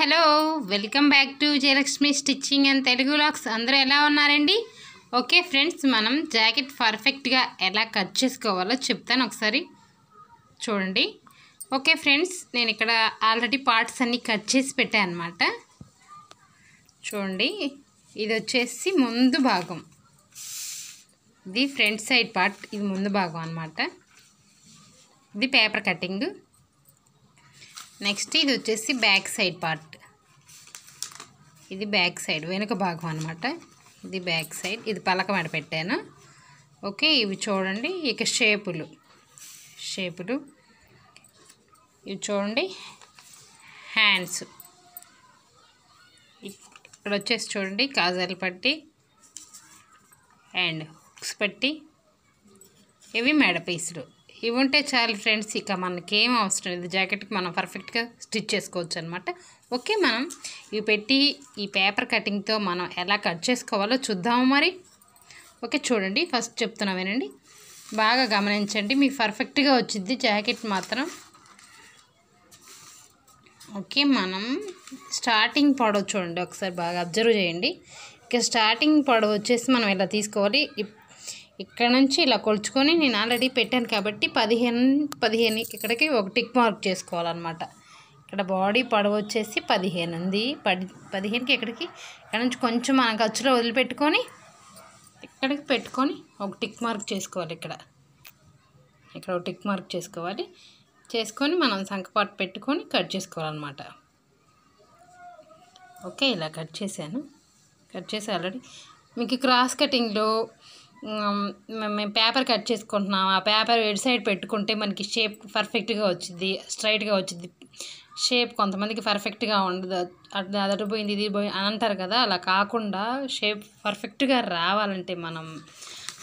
hello welcome back to Jayalakshmi stitching and Telugu లాక్స్ అందరూ ఎలా ఉన్నారండి ఓకే ఫ్రెండ్స్ మనం జాకెట్ పర్ఫెక్ట్గా ఎలా కట్ చేసుకోవాలో చెప్తాను ఒకసారి చూడండి ఓకే ఫ్రెండ్స్ నేను ఇక్కడ ఆల్రెడీ పార్ట్స్ అన్నీ కట్ చేసి పెట్టాను అనమాట చూడండి ఇది వచ్చేసి ముందు భాగం ఇది ఫ్రంట్ సైడ్ పార్ట్ ఇది ముందు భాగం అనమాట ఇది పేపర్ కటింగ్ నెక్స్ట్ ఇది వచ్చేసి బ్యాక్ సైడ్ పార్ట్ ఇది బ్యాక్ సైడ్ వెనుక భాగం అనమాట ఇది బ్యాక్ సైడ్ ఇది పలక మెడ పెట్టాను ఓకే ఇవి చూడండి ఇక షేపులు షేపులు ఇవి చూడండి హ్యాండ్స్ ఇక్కడ వచ్చేసి చూడండి కాజాలు పట్టి అండ్ హుక్స్ పట్టి ఇవి మెడ పీసులు ఇవి ఉంటే చాలు ఫ్రెండ్స్ ఇక మనకి ఏం అవసరం లేదు జాకెట్కి మనం పర్ఫెక్ట్గా స్టిచ్ చేసుకోవచ్చు అనమాట ఓకే మనం ఇవి పెట్టి ఈ పేపర్ కటింగ్తో మనం ఎలా కట్ చేసుకోవాలో చూద్దాము మరి ఓకే చూడండి ఫస్ట్ చెప్తున్నా వినండి బాగా గమనించండి మీకు పర్ఫెక్ట్గా వచ్చింది జాకెట్ మాత్రం ఓకే మనం స్టార్టింగ్ పొడవు చూడండి ఒకసారి బాగా అబ్జర్వ్ చేయండి ఇక స్టార్టింగ్ పొడవు వచ్చేసి మనం ఇలా తీసుకోవాలి ఇక్కడ నుంచి ఇలా కొలుచుకొని నేను ఆల్రెడీ పెట్టాను కాబట్టి పదిహేను పదిహేను ఇక్కడికి ఒక టిక్ మార్క్ చేసుకోవాలన్నమాట ఇక్కడ బాడీ పొడవు వచ్చేసి పదిహేను ఉంది పది పదిహేనుకి ఇక్కడికి ఇక్కడ నుంచి కొంచెం మనం ఖర్చులో వదిలిపెట్టుకొని ఇక్కడికి పెట్టుకొని ఒక టిక్ మార్క్ చేసుకోవాలి ఇక్కడ ఇక్కడ ఒక టిక్ మార్క్ చేసుకోవాలి చేసుకొని మనం సంకపాటు పెట్టుకొని కట్ చేసుకోవాలన్నమాట ఓకే ఇలా కట్ చేశాను కట్ చేసి ఆల్రెడీ మీకు క్రాస్ కటింగ్లో మేము పేపర్ కట్ చేసుకుంటున్నాం ఆ పేపర్ ఎడ్ సైడ్ పెట్టుకుంటే మనకి షేప్ పర్ఫెక్ట్గా వచ్చింది స్ట్రైట్గా వచ్చింది షేప్ కొంతమందికి పర్ఫెక్ట్గా ఉండదు అది అదటి పోయింది ఇది పోయింది అని అంటారు కదా అలా కాకుండా షేప్ పర్ఫెక్ట్గా రావాలంటే మనం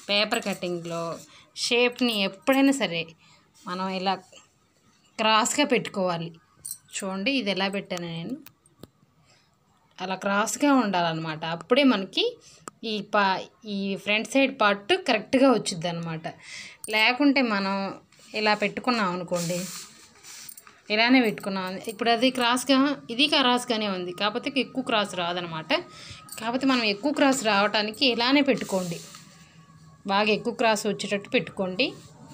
పేపర్ కటింగ్లో షేప్ని ఎప్పుడైనా సరే మనం ఇలా క్రాస్గా పెట్టుకోవాలి చూడండి ఇది ఎలా పెట్టాను నేను అలా క్రాస్గా ఉండాలన్నమాట అప్పుడే మనకి ఈ పా ఈ ఫ్రంట్ సైడ్ పార్ట్ కరెక్ట్గా వచ్చింది అనమాట లేకుంటే మనం ఇలా పెట్టుకున్నాం అనుకోండి ఇలానే పెట్టుకున్నాం ఇప్పుడు అది క్రాస్గా ఇది క్రాస్గానే ఉంది కాకపోతే ఎక్కువ క్రాస్ రాదనమాట కాకపోతే మనం ఎక్కువ క్రాస్ రావడానికి ఇలానే పెట్టుకోండి బాగా ఎక్కువ క్రాస్ వచ్చేటట్టు పెట్టుకోండి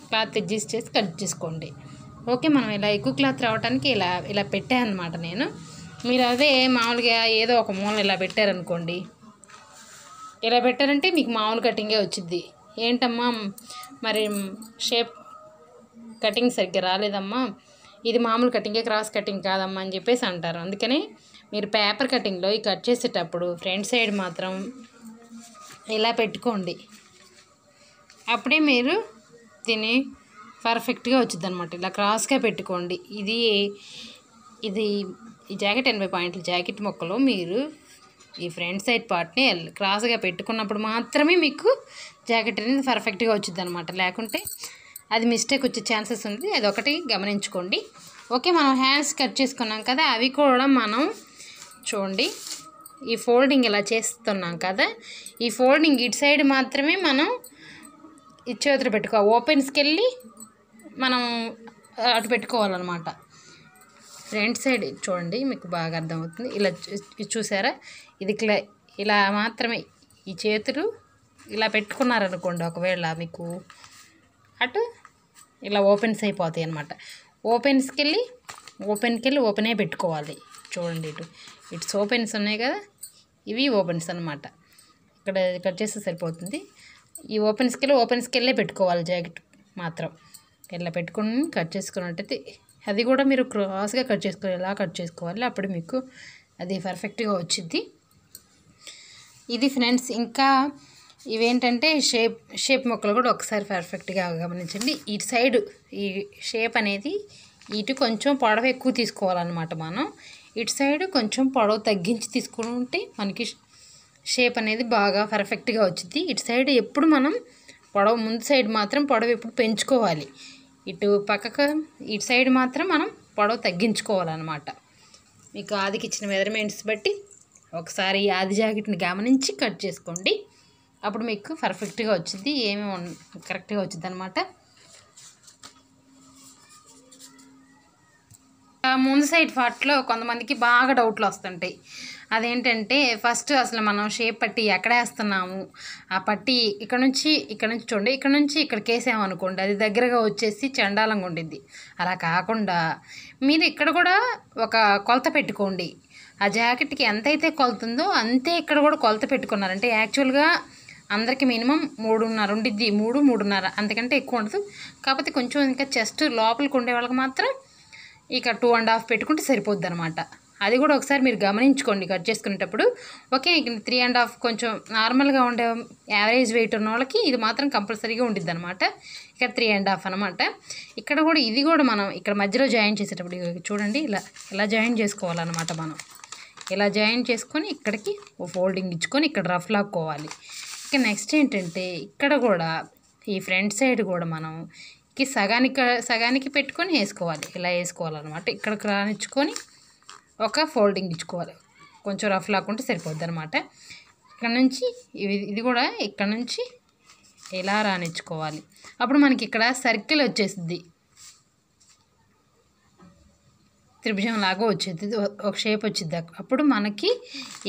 క్లాత్ అడ్జస్ట్ చేసి కట్ చేసుకోండి ఓకే మనం ఇలా ఎక్కువ క్లాత్ రావడానికి ఇలా ఇలా పెట్టానమాట నేను మీరు అదే మామూలుగా ఏదో ఒక మూల ఇలా పెట్టారనుకోండి ఇలా పెట్టారంటే మీకు మామూలు కటింగే వచ్చింది ఏంటమ్మా మరి షేప్ కటింగ్ సరిగ్గా రాలేదమ్మా ఇది మామూలు కటింగే క్రాస్ కటింగ్ కాదమ్మా అని చెప్పేసి అంటారు అందుకని మీరు పేపర్ కటింగ్లో ఈ కట్ చేసేటప్పుడు ఫ్రంట్ సైడ్ మాత్రం ఇలా పెట్టుకోండి అప్పుడే మీరు దీన్ని పర్ఫెక్ట్గా వచ్చింది అనమాట ఇలా క్రాస్గా పెట్టుకోండి ఇది ఇది ఈ జాకెట్ ఎనభై పాయింట్ల జాకెట్ మొక్కలో మీరు ఈ ఫ్రంట్ సైడ్ పార్ట్ని క్రాస్గా పెట్టుకున్నప్పుడు మాత్రమే మీకు జాకెట్ అనేది పర్ఫెక్ట్గా వచ్చింది అనమాట లేకుంటే అది మిస్టేక్ వచ్చే ఛాన్సెస్ ఉంది అది ఒకటి గమనించుకోండి ఓకే మనం హ్యాండ్స్ కట్ చేసుకున్నాం కదా అవి కూడా మనం చూడండి ఈ ఫోల్డింగ్ ఇలా చేస్తున్నాం కదా ఈ ఫోల్డింగ్ ఇటు సైడ్ మాత్రమే మనం చేతులు పెట్టుకో ఓపెన్స్కి వెళ్ళి మనం అటు పెట్టుకోవాలన్నమాట ఫ్రంట్ సైడ్ చూడండి మీకు బాగా అర్థమవుతుంది ఇలా చూసారా ఇది ఇలా మాత్రమే ఈ చేతులు ఇలా పెట్టుకున్నారనుకోండి ఒకవేళ మీకు అటు ఇలా ఓపెన్స్ అయిపోతాయి అనమాట ఓపెన్స్కి వెళ్ళి ఓపెన్కి వెళ్ళి ఓపెనే పెట్టుకోవాలి చూడండి ఇటు ఇట్స్ ఓపెన్స్ ఉన్నాయి కదా ఇవి ఓపెన్స్ అనమాట ఇక్కడ కట్ చేస్తే సరిపోతుంది ఈ ఓపెన్స్కి వెళ్ళి ఓపెన్స్కి వెళ్ళే పెట్టుకోవాలి జాకెట్ మాత్రం ఇలా పెట్టుకుని కట్ చేసుకున్నట్టయితే అది కూడా మీరు క్రాస్గా కట్ చేసుకోవాలి ఎలా కట్ చేసుకోవాలి అప్పుడు మీకు అది పర్ఫెక్ట్గా వచ్చింది ఇది ఫ్రెండ్స్ ఇంకా ఇవేంటంటే షేప్ షేప్ మొక్కలు కూడా ఒకసారి పర్ఫెక్ట్గా గమనించండి ఇటు సైడ్ ఈ షేప్ అనేది ఇటు కొంచెం పొడవ ఎక్కువ తీసుకోవాలన్నమాట మనం ఇటు సైడ్ కొంచెం పొడవ తగ్గించి తీసుకుంటే మనకి షేప్ అనేది బాగా పర్ఫెక్ట్గా వచ్చింది ఇటు సైడ్ ఎప్పుడు మనం పొడవ ముందు సైడ్ మాత్రం పొడవ ఎప్పుడు పెంచుకోవాలి ఇటు పక్కకు ఇటు సైడ్ మాత్రం మనం పొడవు తగ్గించుకోవాలన్నమాట మీకు ఆదికి ఇచ్చిన మెజర్మెంట్స్ బట్టి ఒకసారి ఆది జాకెట్ని గమనించి కట్ చేసుకోండి అప్పుడు మీకు పర్ఫెక్ట్గా వచ్చింది ఏమి కరెక్ట్గా వచ్చింది అనమాట ముందు సైడ్ పార్ట్లో కొంతమందికి బాగా డౌట్లు వస్తుంటాయి అదేంటంటే ఫస్ట్ అసలు మనం షేప్ పట్టి ఎక్కడ వేస్తున్నాము ఆ పట్టి ఇక్కడ నుంచి ఇక్కడ నుంచి చూడండి ఇక్కడ నుంచి ఇక్కడికి వేసామనుకోండి అది దగ్గరగా వచ్చేసి చండాలంగా ఉండింది అలా కాకుండా మీరు ఇక్కడ కూడా ఒక కొలత పెట్టుకోండి ఆ జాకెట్కి ఎంతైతే కొలుతుందో అంతే ఇక్కడ కూడా కొలత పెట్టుకున్నారంటే యాక్చువల్గా అందరికీ మినిమం మూడున్నర ఉండిద్ది మూడు మూడున్నర అంతకంటే ఎక్కువ ఉండదు కాకపోతే కొంచెం ఇంకా చెస్ట్ లోపలికి ఉండే వాళ్ళకి మాత్రం ఇక టూ అండ్ హాఫ్ పెట్టుకుంటే సరిపోద్ది అనమాట అది కూడా ఒకసారి మీరు గమనించుకోండి కట్ చేసుకునేటప్పుడు ఓకే ఇక త్రీ అండ్ హాఫ్ కొంచెం నార్మల్గా ఉండే యావరేజ్ వెయిట్ ఉన్న వాళ్ళకి ఇది మాత్రం కంపల్సరీగా ఉండిద్ది అనమాట ఇక్కడ త్రీ అండ్ హాఫ్ అనమాట ఇక్కడ కూడా ఇది కూడా మనం ఇక్కడ మధ్యలో జాయిన్ చేసేటప్పుడు చూడండి ఇలా ఇలా జాయిన్ చేసుకోవాలన్నమాట మనం ఇలా జాయిన్ చేసుకొని ఇక్కడికి ఫోల్డింగ్ ఇచ్చుకొని ఇక్కడ రఫ్ లాక్కోవాలి ఇక నెక్స్ట్ ఏంటంటే ఇక్కడ కూడా ఈ ఫ్రంట్ సైడ్ కూడా మనం కి సగానికి సగానికి పెట్టుకొని వేసుకోవాలి ఇలా వేసుకోవాలన్నమాట ఇక్కడికి రానిచ్చుకొని ఒక ఫోల్డింగ్ ఇచ్చుకోవాలి కొంచెం రఫ్ లాక్కుంటే సరిపోద్ది అనమాట ఇక్కడ నుంచి ఇది కూడా ఇక్కడ నుంచి ఇలా రానిచ్చుకోవాలి అప్పుడు మనకి ఇక్కడ సర్కిల్ వచ్చేస్తుంది త్రిభుజం లాగా వచ్చేది ఒక షేప్ వచ్చింది అప్పుడు మనకి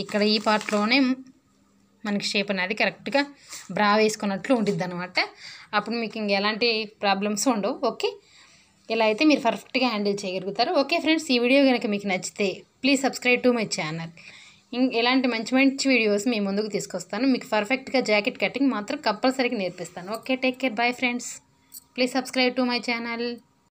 ఇక్కడ ఈ పార్ట్లోనే మనకి షేప్ అనేది కరెక్ట్గా బ్రా వేసుకున్నట్లు ఉండిద్ది అనమాట అప్పుడు మీకు ఇంక ఎలాంటి ప్రాబ్లమ్స్ ఉండవు ఓకే ఇలా అయితే మీరు పర్ఫెక్ట్గా హ్యాండిల్ చేయగలుగుతారు ఓకే ఫ్రెండ్స్ ఈ వీడియో కనుక మీకు నచ్చితే please subscribe to my channel ఎలాంటి మంచి మంచి వీడియోస్ మీ ముందుకు తీసుకొస్తాను మీకు పర్ఫెక్ట్గా జాకెట్ కటింగ్ మాత్రం కంపల్సరీగా నేర్పిస్తాను okay take care bye friends please subscribe to my channel